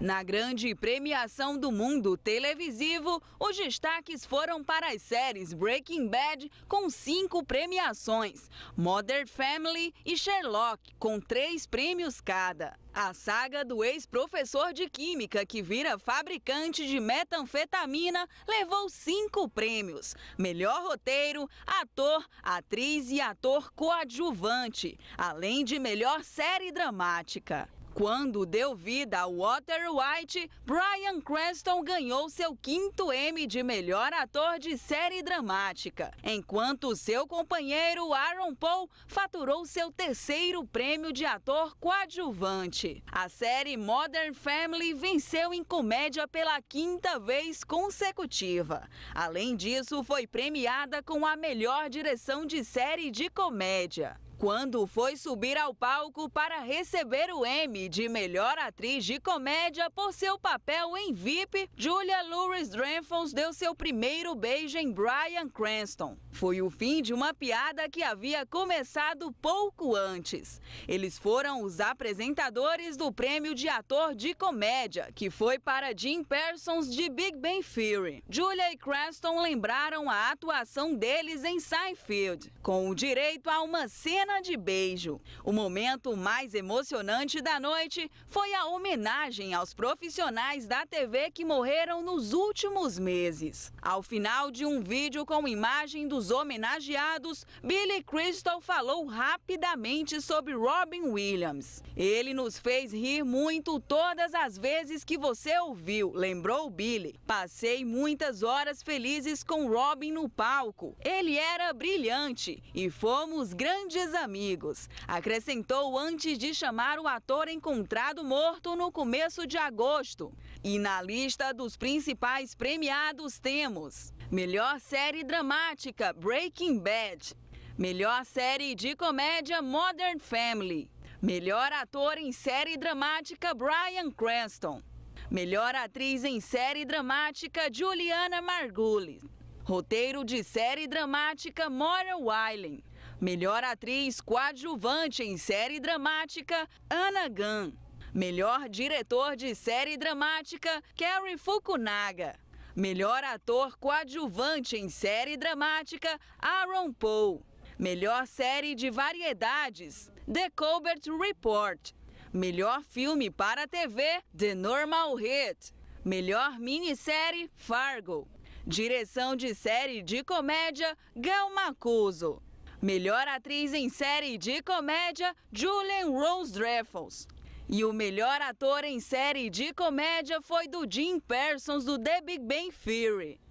Na grande premiação do mundo televisivo, os destaques foram para as séries Breaking Bad, com cinco premiações, Modern Family e Sherlock, com três prêmios cada. A saga do ex-professor de química que vira fabricante de metanfetamina levou cinco prêmios: melhor roteiro, ator, atriz e ator coadjuvante, além de melhor série dramática. Quando deu vida a Walter White, Brian Cranston ganhou seu quinto Emmy de melhor ator de série dramática, enquanto seu companheiro Aaron Paul faturou seu terceiro prêmio de ator coadjuvante. A série Modern Family venceu em comédia pela quinta vez consecutiva. Além disso, foi premiada com a melhor direção de série de comédia quando foi subir ao palco para receber o Emmy de melhor atriz de comédia por seu papel em VIP, Julia Louis Dreyfus deu seu primeiro beijo em Bryan Cranston. Foi o fim de uma piada que havia começado pouco antes. Eles foram os apresentadores do prêmio de ator de comédia, que foi para Jim Parsons de Big Bang Theory. Julia e Cranston lembraram a atuação deles em Seinfeld, com o direito a uma cena de beijo. O momento mais emocionante da noite foi a homenagem aos profissionais da TV que morreram nos últimos meses. Ao final de um vídeo com imagem dos homenageados, Billy Crystal falou rapidamente sobre Robin Williams. Ele nos fez rir muito todas as vezes que você ouviu, lembrou Billy. Passei muitas horas felizes com Robin no palco. Ele era brilhante e fomos grandes amigos. Acrescentou antes de chamar o ator encontrado morto no começo de agosto. E na lista dos principais premiados temos: Melhor série dramática Breaking Bad, Melhor série de comédia Modern Family, Melhor ator em série dramática Bryan Cranston, Melhor atriz em série dramática Juliana Margulis. Roteiro de série dramática Moira Wiley. Melhor atriz coadjuvante em série dramática, Ana Gunn. Melhor diretor de série dramática, Kerry Fukunaga. Melhor ator coadjuvante em série dramática, Aaron Paul. Melhor série de variedades, The Colbert Report. Melhor filme para TV, The Normal Hit. Melhor minissérie, Fargo. Direção de série de comédia, Gal Macuso. Melhor atriz em série de comédia, Julian Rose Dreyfus. E o melhor ator em série de comédia foi do Jim Parsons do The Big Bang Theory.